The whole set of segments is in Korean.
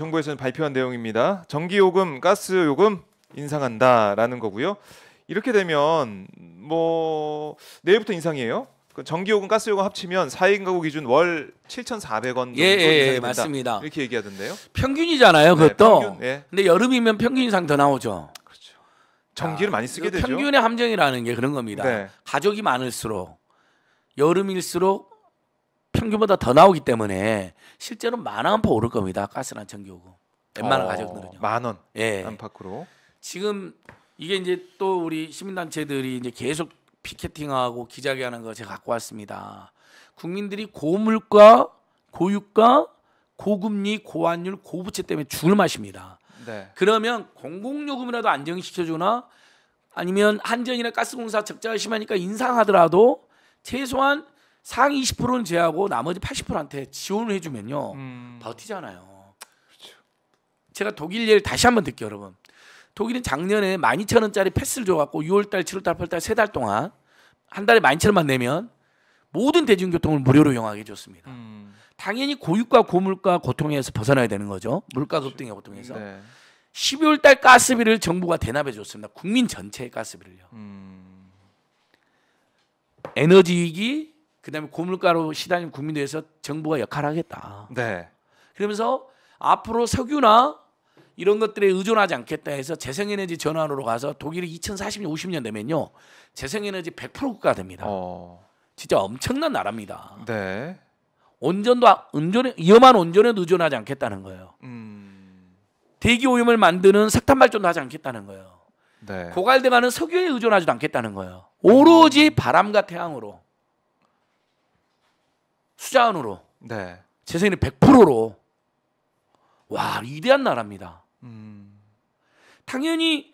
정부에서는 발표한 내용입니다. 전기 요금, 가스 요금 인상한다라는 거고요. 이렇게 되면 뭐 내일부터 인상이에요. 그 전기요금, 가스요금 합치면 4인 가구 기준 월 7,400원 정도 예, 예, 예 맞습니다. 이렇게 얘기하던데요. 평균이잖아요, 네, 그것도. 네, 평균, 예. 근데 여름이면 평균 이상 더 나오죠. 그렇죠. 전기를 아, 많이 쓰게 되죠. 평균의 함정이라는 게 그런 겁니다. 네. 가족이 많을수록 여름일수록 평균보다 더 나오기 때문에 실제로 만원한팎 오를 겁니다. 가스나 전기요금. 웬만한 어, 가격들은요. 만 원. 예. 안팎으로. 지금 이게 이제 또 우리 시민단체들이 이제 계속 피켓팅하고 기자회하는 거 제가 갖고 왔습니다. 국민들이 고물가, 고유가, 고금리, 고환율, 고부채 때문에 죽을 맛입니다. 네. 그러면 공공요금이라도 안정시켜주나 아니면 한전이나 가스공사 적자가 심하니까 인상하더라도 최소한 상 20%는 제하고 나머지 80%한테 지원을 해주면요 음. 버티잖아요. 그렇죠. 제가 독일 예를 다시 한번 듣게요, 여러분. 독일은 작년에 12,000원짜리 패스를 줘갖고 6월달, 7월달, 8월달 세달 동안 한 달에 12,000원만 내면 모든 대중교통을 무료로 이용하게 해줬습니다. 음. 당연히 고유가, 고물가 고통에서 벗어나야 되는 거죠. 물가 그렇죠. 급등의 고통에서. 네. 12월달 가스비를 정부가 대납해 줬습니다. 국민 전체의 가스비를요. 음. 에너지 위기, 그다음에 고물가로 시달리 국민에 대해서 정부가 역할을 하겠다. 네. 그러면서 앞으로 석유나 이런 것들에 의존하지 않겠다 해서 재생에너지 전환으로 가서 독일이 2040년 50년 되면요 재생에너지 100% 국가 됩니다. 어... 진짜 엄청난 나라입니다. 네. 온전도 아, 온전에 위험한 온전에 의존하지 않겠다는 거예요. 음... 대기 오염을 만드는 석탄 발전도 하지 않겠다는 거예요. 네. 고갈돼가는 석유에 의존하지도 않겠다는 거예요. 오로지 바람과 태양으로. 수자원으로 네. 재생이 100%로 와 위대한 나라입니다. 음. 당연히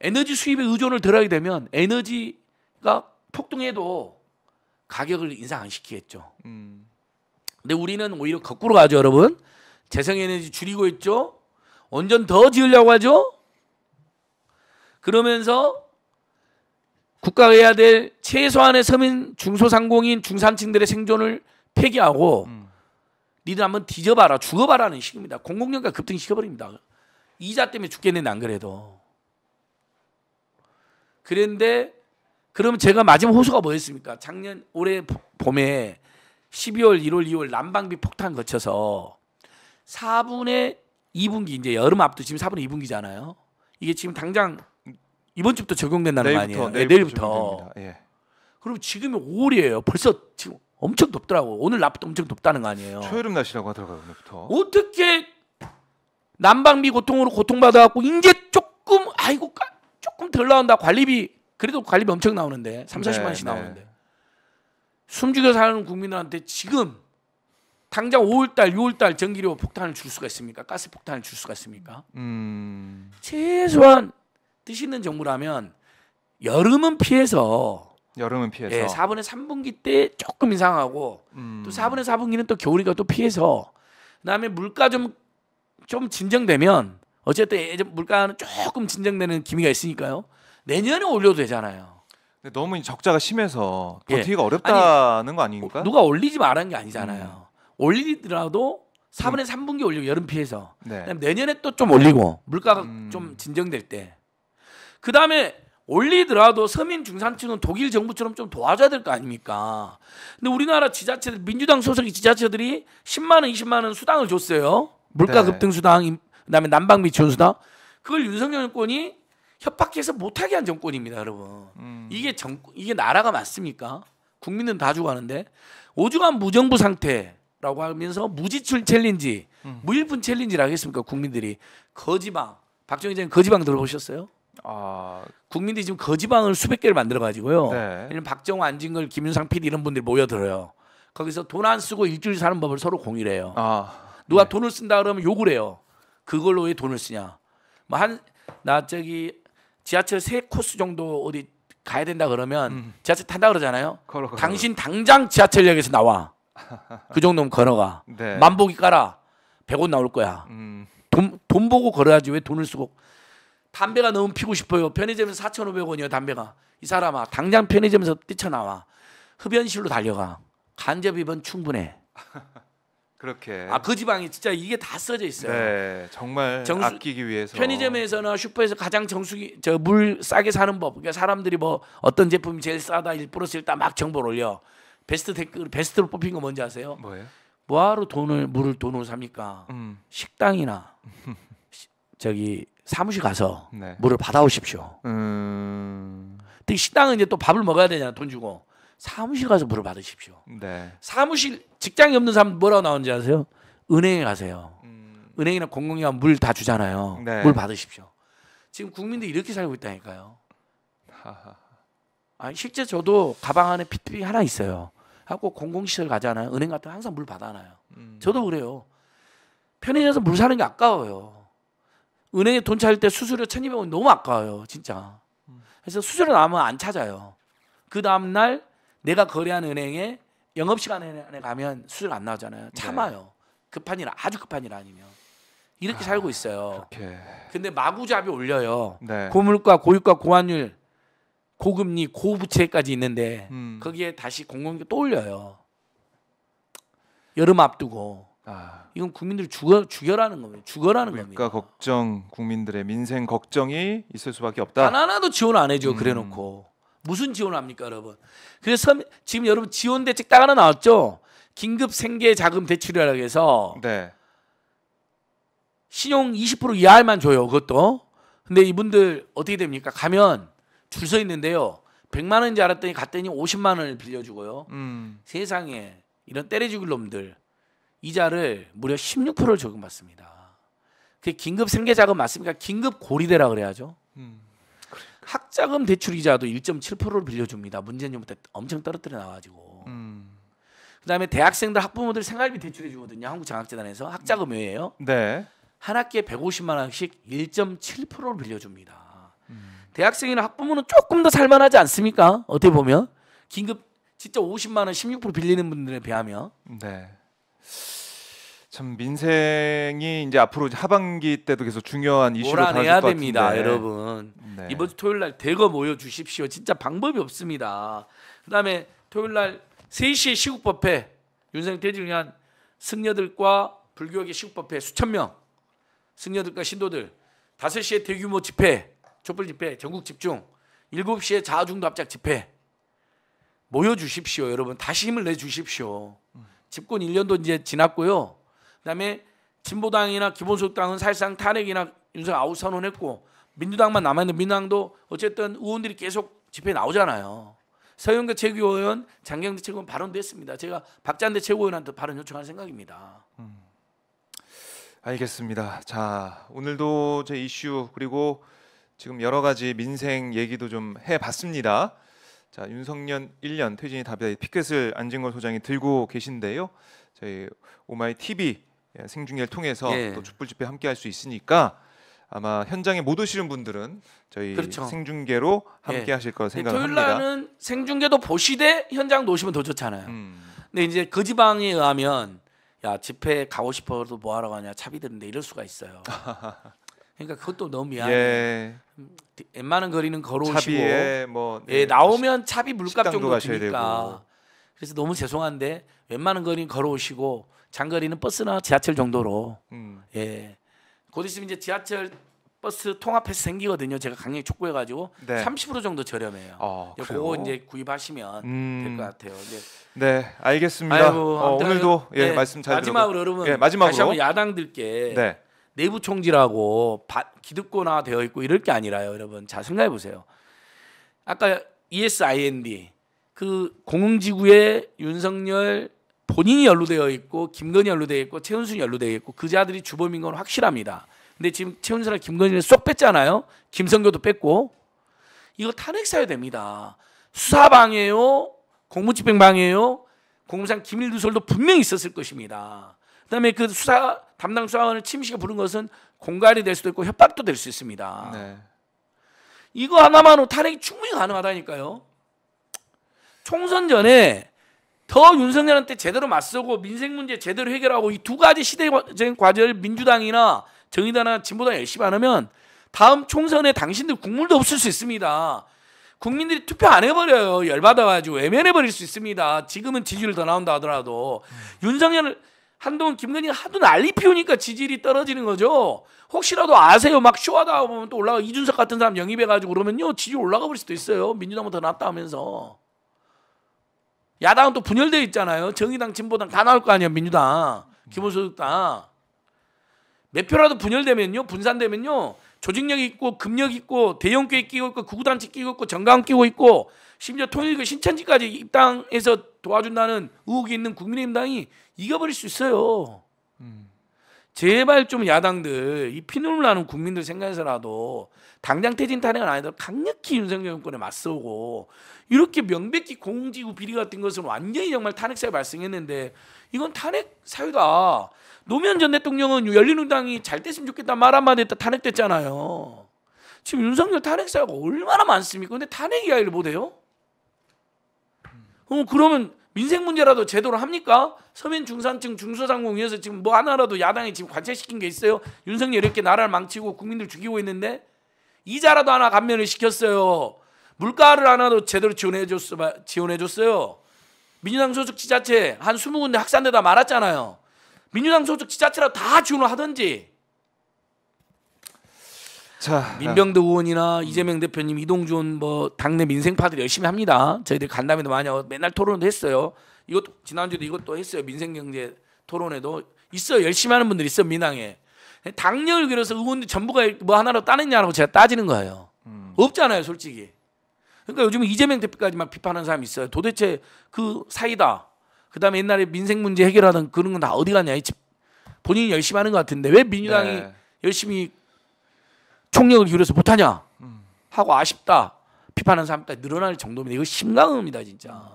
에너지 수입에 의존을 덜하게 되면 에너지가 폭등해도 가격을 인상 안 시키겠죠. 음. 근데 우리는 오히려 거꾸로 가죠, 여러분. 재생에너지 줄이고 있죠. 원전 더 지으려고 하죠. 그러면서 국가가 해야 될 최소한의 서민 중소상공인 중산층들의 생존을 폐기하고 음. 니들 한번 뒤져봐라 죽어봐라는 식입니다. 공공연가 급등 시켜버립니다. 이자 때문에 죽겠는데 안 그래도. 그런데 그럼 제가 마지막 호소가 뭐였습니까? 작년 올해 봄에 12월, 1월, 2월 난방비 폭탄 거쳐서 4분의 2분기 이제 여름 앞두 지금 4분의 2분기잖아요. 이게 지금 당장 이번 주부터 적용된다는 내일부터, 거 아니에요? 예, 내일부터. 네, 내일부터. 예. 그럼 지금이 5월이에요. 벌써 지금 엄청 덥더라고. 오늘 낮부터 엄청 덥다는 거 아니에요? 초여름 날씨라고 하더라고요. 오늘부터. 어떻게 난방비 고통으로 고통받아갖고 이제 조금 아이고 조금 덜 나온다. 관리비 그래도 관리비 엄청 나오는데 3, 40만 원씩 네, 나오는데 네. 숨죽여 사는 국민들한테 지금 당장 5월달, 6월달 전기료 폭탄을 줄 수가 있습니까? 가스 폭탄을 줄 수가 있습니까? 음... 최소한 뜻 있는 정부라면 여름은 피해서 여름은 피해서 예, 4분의 3분기 때 조금 이상하고 음. 또 4분의 4분기는 또겨울이가또 피해서 그다음에 물가 좀좀 좀 진정되면 어쨌든 예전 물가는 조금 진정되는 기미가 있으니까요. 내년에 올려도 되잖아요. 근데 너무 적자가 심해서 버티기가 예. 어렵다는 아니, 거 아닙니까? 누가 올리지 말하는게 아니잖아요. 음. 올리더라도 4분의 3분기 음. 올리고 여름 피해서 네. 내년에 또 좀 올리고 음. 물가가 음. 좀 진정될 때그 다음에 올리더라도 서민 중산층은 독일 정부처럼 좀 도와줘야 될 거 아닙니까? 근데 우리나라 지자체들 민주당 소속의 지자체들이 10만 원, 20만 원 수당을 줬어요. 물가 네. 급등 수당, 그다음에 난방비 지원 수당. 그걸 윤석열 정권이 협박해서 못하게 한 정권입니다, 여러분. 음. 이게 정 이게 나라가 맞습니까? 국민은 다 죽어가는데 오중한 무정부 상태라고 하면서 무지출 챌린지, 음. 무일푼 챌린지라고 했습니까? 국민들이 거지방 박정희 전 거지방 들어보셨어요? 아... 국민들이 지금 거지방을 수백 개를 만들어 가지고요. 네. 박정호, 안진걸, 김윤상 PD 이런 분들이 모여들어요. 거기서 돈 안 쓰고 일주일 사는 법을 서로 공유해요. 아, 누가 네. 돈을 쓴다 그러면 욕을 해요. 그걸로 왜 돈을 쓰냐? 뭐 한나 저기 지하철 세 코스 정도 어디 가야 된다 그러면 음. 지하철 탄다 그러잖아요. 걸어, 걸어, 당신 당장 지하철역에서 나와. 그 정도면 걸어가. 네. 만보기 깔아. 100원 나올 거야. 음. 돈, 돈 보고 걸어야지 왜 돈을 쓰고 담배가 너무 피고 싶어요. 편의점에서 4,500원이요, 담배가. 이 사람아, 당장 편의점에서 뛰쳐나와. 흡연실로 달려가. 간접입은 충분해. 그렇게. 아, 그 지방이 진짜 이게 다 써져 있어요. 네, 정말 정수, 아끼기 위해서. 편의점에서나 슈퍼에서 가장 정수기 저 물 싸게 사는 법. 그러니까 사람들이 뭐 어떤 제품이 제일 싸다 일 1%씩 일단 막 정보를 올려. 베스트 댓글 베스트로 뽑힌 거 뭔지 아세요? 뭐예요? 뭐하러 돈을 물을 돈으로 삽니까? 음. 식당이나 저기 사무실 가서 네. 물을 받아오십시오. 음... 근데 식당은 이제 또 밥을 먹어야 되잖아 돈 주고 사무실 가서 물을 받으십시오. 네. 사무실 직장이 없는 사람 뭐라고 나오는지 아세요? 은행에 가세요. 음... 은행이나 공공기관 물다 주잖아요. 네. 물 받으십시오. 지금 국민들이 이렇게 살고 있다니까요. 하하. 아 실제 저도 가방 안에 p 트비 하나 있어요. 하고 공공시설 가잖아요. 은행 같은 항상 물 받아놔요. 음... 저도 그래요. 편의점에서 물 사는 게 아까워요. 은행에 돈 찾을 때 수수료 1200원 너무 아까워요. 진짜. 그래서 수수료 나오면안 찾아요. 그 다음날 내가 거래한 은행에 영업시간 에 가면 수수료 안 나오잖아요. 네. 참아요. 급한 일, 아주 급한 일 아니면. 이렇게 아, 살고 있어요. 그렇게. 근데 마구잡이 올려요. 네. 고물가, 고유가, 고환율, 고금리, 고부채까지 있는데 음. 거기에 다시 공공기 또 올려요. 여름 앞두고 아. 이건 국민들 죽어 죽여라는 겁니다. 죽어라는 물가 겁니다. 물가 걱정, 국민들의 민생 걱정이 있을 수밖에 없다. 하나도 지원 안 해줘. 음. 그래놓고 무슨 지원 합니까, 여러분? 그래서 지금 여러분 지원 대책 딱 하나 나왔죠. 긴급 생계 자금 대출이라고 해서 네. 신용 20% 이하만 줘요. 그것도. 근데 이분들 어떻게 됩니까? 가면 줄 서 있는데요. 100만 원인지 알았더니 갔더니 50만 원을 빌려주고요. 음. 세상에 이런 때려죽을 놈들. 이자를 무려 16%를 적용받습니다. 그 긴급 생계자금 맞습니까? 긴급 고리대라 그래야죠. 음. 학자금 대출 이자도 1.7%를 빌려줍니다. 문재인 정부 때 엄청 떨어뜨려 나가지고. 음. 그다음에 대학생들 학부모들 생활비 대출해 주거든요. 한국장학재단에서 학자금 외에요. 네. 한 학기에 150만 원씩 1.7%를 빌려줍니다. 음. 대학생이나 학부모는 조금 더 살만하지 않습니까? 어떻게 보면 긴급 진짜 50만 원 16% 빌리는 분들에 비하면. 네. 참 민생이 이제 앞으로 하반기 때도 계속 중요한 이슈로 다뤄야 됩니다, 같은데. 여러분. 네. 이번 주 토요일 날 대거 모여 주십시오. 진짜 방법이 없습니다. 그다음에 토요일 날 3시에 시국법회 윤생 대지를 승려들과 불교계 시국법회 수천 명 승려들과 신도들 5시에 대규모 집회 촛불 집회 전국 집중 7시에 자아중도 합작 집회 모여 주십시오, 여러분. 다시 힘을 내 주십시오. 음. 집권 1년도 이제 지났고요. 그다음에 진보당이나 기본소득당은 사실상 탄핵이나 윤석 아웃 선언했고 민주당만 남아있는 민주당도 어쨌든 의원들이 계속 집회 나오잖아요. 서영교 최고위원, 장경대 최고위원 발언도 했습니다. 제가 박찬대 최고위원한테 발언 요청할 생각입니다. 음, 알겠습니다. 자 오늘도 제 이슈 그리고 지금 여러 가지 민생 얘기도 좀 해봤습니다. 자 윤석열 1년 퇴진이 답이다 피켓을 안진걸 소장이 들고 계신데요. 저희 오마이 TV 예, 생중계를 통해서 예. 또 촛불 집회 함께할 수 있으니까 아마 현장에 못 오시는 분들은 저희 그렇죠. 생중계로 예. 함께하실 거 예, 생각합니다. 토요일 날은 생중계도 보시되 현장도 오시면 더 좋잖아요. 음. 근데 이제 그 지방에 의하면 야 집회 가고 싶어도 뭐 하러 가냐 차비 드는데 이럴 수가 있어요. 그러니까 그것도 너무 미안해. 예. 음. 웬만한 거리는 걸어오시고 차비에 뭐 네, 예, 나오면 차비 물값 정도 가셔야 드니까 그래서 너무 죄송한데 웬만한 거리는 걸어오시고 장거리는 버스나 지하철 정도로 음. 예. 곧 있으면 이제 지하철 버스 통합해서 생기거든요. 제가 강력히 촉구해가지고 네. 30% 정도 저렴해요. 어, 이제 그거 이제 구입하시면 음. 될것 같아요. 이제 네, 알겠습니다. 아이고, 어, 오늘도 예, 네, 예, 말씀 잘 마지막으로 여러분 예, 마지막으로. 다시 한번 야당들께 네. 내부 총질하고 기득권화 되어 있고 이럴 게 아니라요, 여러분. 자 생각해 보세요. 아까 ESIND 그 공흥지구에 윤석열 본인이 연루되어 있고 김건희 연루되어 있고 최은순이 연루되어 있고 그 자들이 주범인 건 확실합니다. 근데 지금 최은순이 김건희를 쏙 뺐잖아요. 김성교도 뺐고 이거 탄핵사야 됩니다. 수사방해요, 공무집행방해요, 공무상 기밀누설도 분명히 있었을 것입니다. 그다음에 그 수사 담당 수사관을 침시가 부른 것은 공갈이 될 수도 있고 협박도 될 수 있습니다. 네. 이거 하나만으로 탄핵이 충분히 가능하다니까요. 총선 전에 더 윤석열한테 제대로 맞서고 민생 문제 제대로 해결하고 이 두 가지 시대적인 과제를 민주당이나 정의당이나 진보당 열심히 안 하면 다음 총선에 당신들 국물도 없을 수 있습니다. 국민들이 투표 안 해버려요. 열받아가지고 외면해버릴 수 있습니다. 지금은 지지율 더 나온다 하더라도 음. 윤석열 한동안 김건희가 하도 난리 피우니까 지지율이 떨어지는 거죠. 혹시라도 아세요. 막 쇼하다 보면 또 올라가 이준석 같은 사람 영입해가지고 그러면요 지지율 올라가 볼 수도 있어요. 민주당은 더 낫다 하면서 야당은 또 분열되어 있잖아요. 정의당, 진보당 다 나올 거 아니에요. 민주당, 기본소득당 몇 표라도 분열되면요, 분산되면요 조직력 있고 금력 있고 대형교회 끼고 있고 구구단체 끼고 있고 정강 끼고 있고 심지어 통일교 신천지까지 입당해서 도와준다는 의혹이 있는 국민의힘당이 이겨버릴 수 있어요. 음. 제발 좀 야당들 이 피눈물 나는 국민들 생각해서라도 당장 퇴진 탄핵은 아니더라도 강력히 윤석열 정권에 맞서고 이렇게 명백히 공지구 비리 같은 것은 완전히 정말 탄핵 사유 발생했는데 이건 탄핵 사유다. 노무현 전 대통령은 열린우당이 잘 됐으면 좋겠다 말 한마디 했다 탄핵됐잖아요. 지금 윤석열 탄핵 사가 얼마나 많습니까? 근데 탄핵 이야기를 못해요? 어, 그러면 민생 문제라도 제대로 합니까? 서민 중산층 중소상공 위해서 지금 뭐 하나라도 야당이 지금 관찰시킨게 있어요? 윤석열 이렇게 나라를 망치고 국민들 죽이고 있는데 이자라도 하나 감면을 시켰어요. 물가를 하나도 제대로 지원해 줬어 지원해 줬어요. 민주당 소속 지자체 한 20군데 학산되다 말았잖아요. 민주당 소속 지자체라도 다 지원을 하든지 자, 민병대 의원이나 이재명 대표님, 이동준 뭐 당내 민생파들 열심히 합니다. 저희들 간담회도 많이 하고 맨날 토론도 했어요. 이것도 지난주도 이것도 했어요. 민생경제 토론에도 있어 요 열심히 하는 분들 있어 요 민항에 당력을 기 그려서 의원들 전부가 뭐 하나로 따느냐라고 제가 따지는 거예요. 음. 없잖아요, 솔직히. 그러니까 요즘 이재명 대표까지만 비판하는 사람이 있어요. 도대체 그 사이다. 그다음에 옛날에 민생 문제 해결하던 그런 건 다 어디 갔냐? 본인이 열심히 하는 것 같은데 왜 민주당이 네. 열심히 총력을 기울여서 못하냐 음. 하고 아쉽다 비판하는 사람들이 늘어날 정도면 이거 심각합니다 진짜.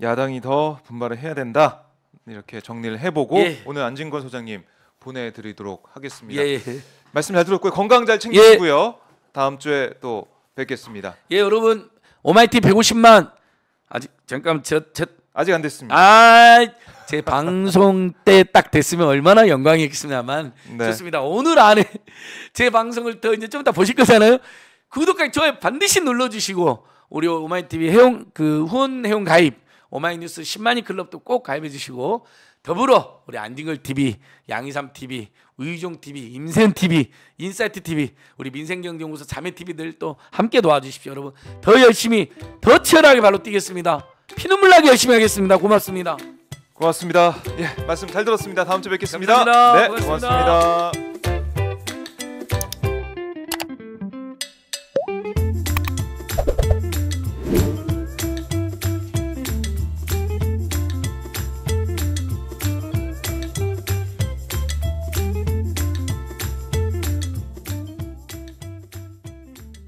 야당이 더 분발을 해야 된다 이렇게 정리를 해보고 예. 오늘 안진권 소장님 보내드리도록 하겠습니다. 예. 예. 말씀 잘 들었고요 건강 잘 챙기시고요 예. 다음 주에 또 뵙겠습니다. 예 여러분 오마이티 150만 아직 잠깐 저, 저 아직 안 됐습니다. 아, 제 방송 때 딱 됐으면 얼마나 영광이겠습니다만 네. 좋습니다. 오늘 안에 제 방송을 더 이제 좀 이따 보실 거잖아요. 구독하기 좋아요 반드시 눌러주시고 우리 오마이TV 회원 그 후원 회원 가입 오마이뉴스 10만이 클럽도 꼭 가입해 주시고 더불어 우리 안딩글 TV, 양이삼 TV, 우종 TV, 임센 TV, 인사이트 TV, 우리 민생경제연구소 자매 TV들 또 함께 도와주십시오, 여러분. 더 열심히, 더 치열하게 발로 뛰겠습니다. 피눈물 나게 열심히 하겠습니다. 고맙습니다. 고맙습니다. 예, 말씀 잘 들었습니다. 다음 주에 뵙겠습니다. 감사합니다. 네, 고맙습니다. 고맙습니다.